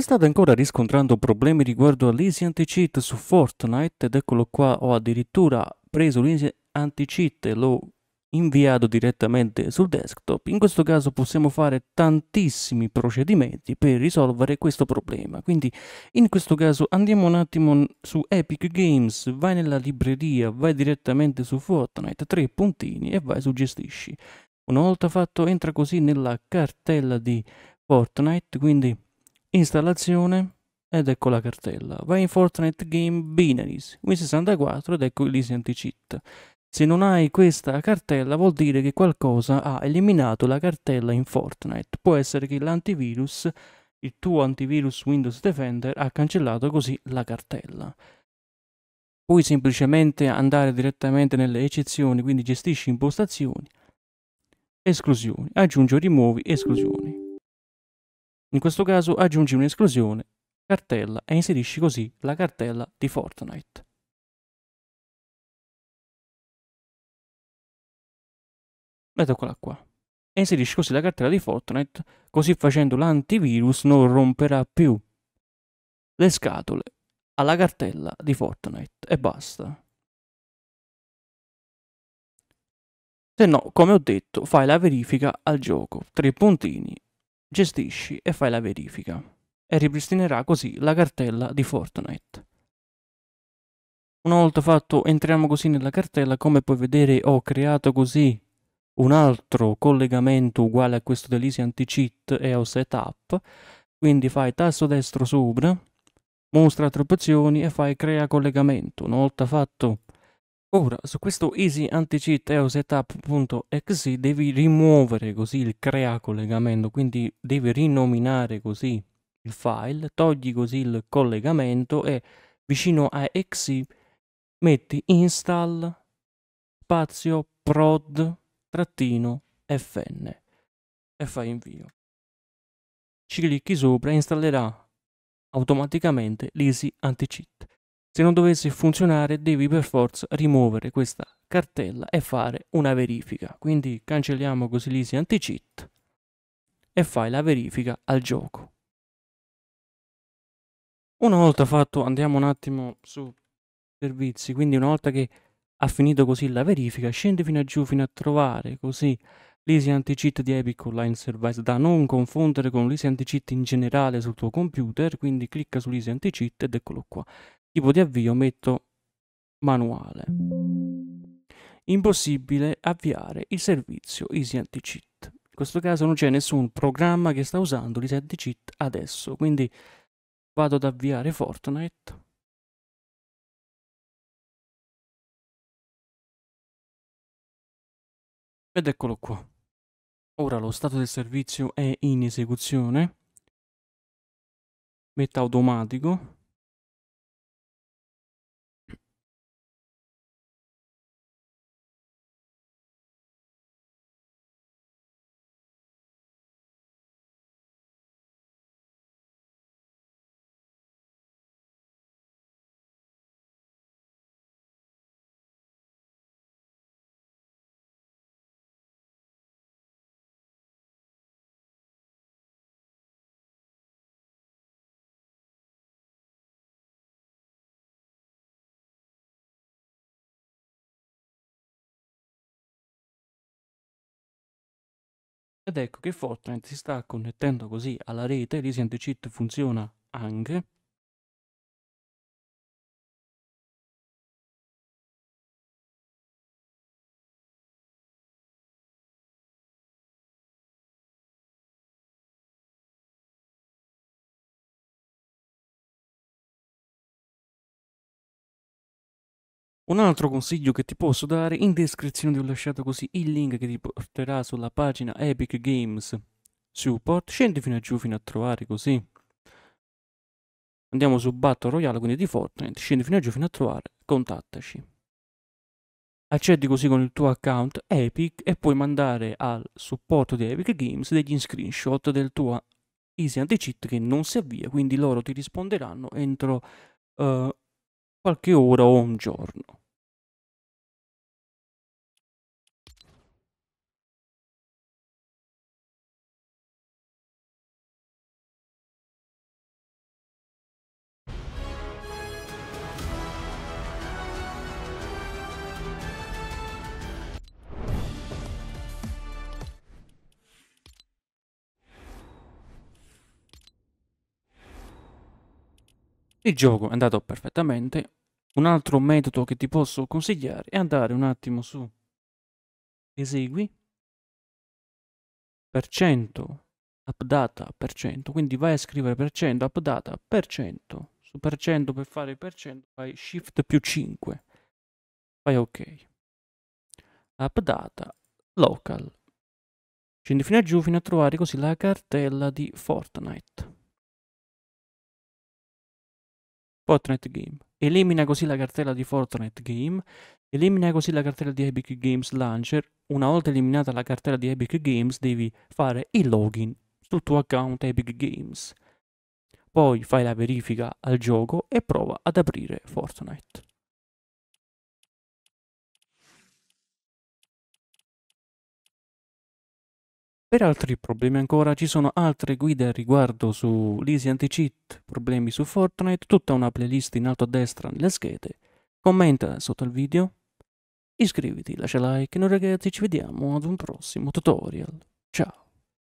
State ancora riscontrando problemi riguardo all'Easy Anti-Cheat su Fortnite ed eccolo qua, ho addirittura preso l'Easy Anti-Cheat e l'ho inviato direttamente sul desktop. In questo caso possiamo fare tantissimi procedimenti per risolvere questo problema. Quindi in questo caso andiamo un attimo su Epic Games, vai nella libreria, vai direttamente su Fortnite, tre puntini e vai su gestisci. Una volta fatto entra così nella cartella di Fortnite, quindi installazione ed ecco la cartella. Vai in Fortnite Game Binaries Win64 ed ecco il Anti-Cheat. Se non hai questa cartella vuol dire che qualcosa ha eliminato la cartella in Fortnite. Può essere che l'antivirus, il tuo antivirus Windows Defender, ha cancellato così la cartella. Puoi semplicemente andare direttamente nelle eccezioni, quindi gestisci impostazioni, esclusioni, aggiungi o rimuovi esclusioni. In questo caso aggiungi un'esclusione, cartella e inserisci così la cartella di Fortnite. Ed eccola qua. E inserisci così la cartella di Fortnite, così facendo l'antivirus non romperà più le scatole alla cartella di Fortnite e basta. Se no, come ho detto, fai la verifica al gioco. Tre puntini gestisci e fai la verifica e ripristinerà così la cartella di Fortnite. Una volta fatto entriamo così nella cartella, come puoi vedere ho creato così un altro collegamento uguale a questo dell'Easy Anti-Cheat e ho setup, quindi fai tasto destro sopra, mostra opzioni e fai crea collegamento. Una volta fatto Ora, su questo easy anti-cheat Setup.exe devi rimuovere così il crea collegamento, quindi devi rinominare così il file, togli così il collegamento e vicino a exe metti install spazio prod fn e fai invio. Ci clicchi sopra e installerà automaticamente l'easy anti-cheat. Se non dovesse funzionare devi per forza rimuovere questa cartella e fare una verifica. Quindi cancelliamo così l'easy anti-cheat e fai la verifica al gioco. Una volta fatto andiamo un attimo su servizi, quindi una volta che ha finito così la verifica scendi fino a giù fino a trovare così l'easy anti-cheat di Epic Online Service da non confondere con l'easy anti-cheat in generale sul tuo computer, quindi clicca sull'easy anti-cheat ed eccolo qua tipo di avvio metto manuale. Impossibile avviare il servizio Easy Anti-Cheat. In questo caso non c'è nessun programma che sta usando l'Easy Anti-Cheat adesso, quindi vado ad avviare Fortnite. Ed eccolo qua. Ora lo stato del servizio è in esecuzione. Metta automatico. Ed ecco che Fortnite si sta connettendo così alla rete, l'Easy Cheat funziona anche, Un altro consiglio che ti posso dare, in descrizione ti ho lasciato così il link che ti porterà sulla pagina Epic Games Support, scendi fino a giù fino a trovare così. Andiamo su Battle Royale, quindi di Fortnite, scendi fino a giù fino a trovare, contattaci. Accedi così con il tuo account Epic e puoi mandare al supporto di Epic Games degli screenshot del tuo Easy Anti-Cheat che non si avvia, quindi loro ti risponderanno entro uh, qualche ora o un giorno. Il gioco è andato perfettamente. Un altro metodo che ti posso consigliare è andare un attimo su esegui per cento updata per cento quindi vai a scrivere per cento updata per cento su per cento per fare il per cento fai shift più 5 fai ok updata local scendi fino a giù fino a trovare così la cartella di fortnite Fortnite Game. Elimina così la cartella di Fortnite Game, elimina così la cartella di Epic Games Launcher. Una volta eliminata la cartella di Epic Games devi fare il login sul tuo account Epic Games. Poi fai la verifica al gioco e prova ad aprire Fortnite. Per altri problemi ancora ci sono altre guide al riguardo su l'Easy Anti-Cheat, problemi su Fortnite, tutta una playlist in alto a destra nelle schede. Commenta sotto il video, iscriviti, lascia like, e noi ragazzi ci vediamo ad un prossimo tutorial. Ciao!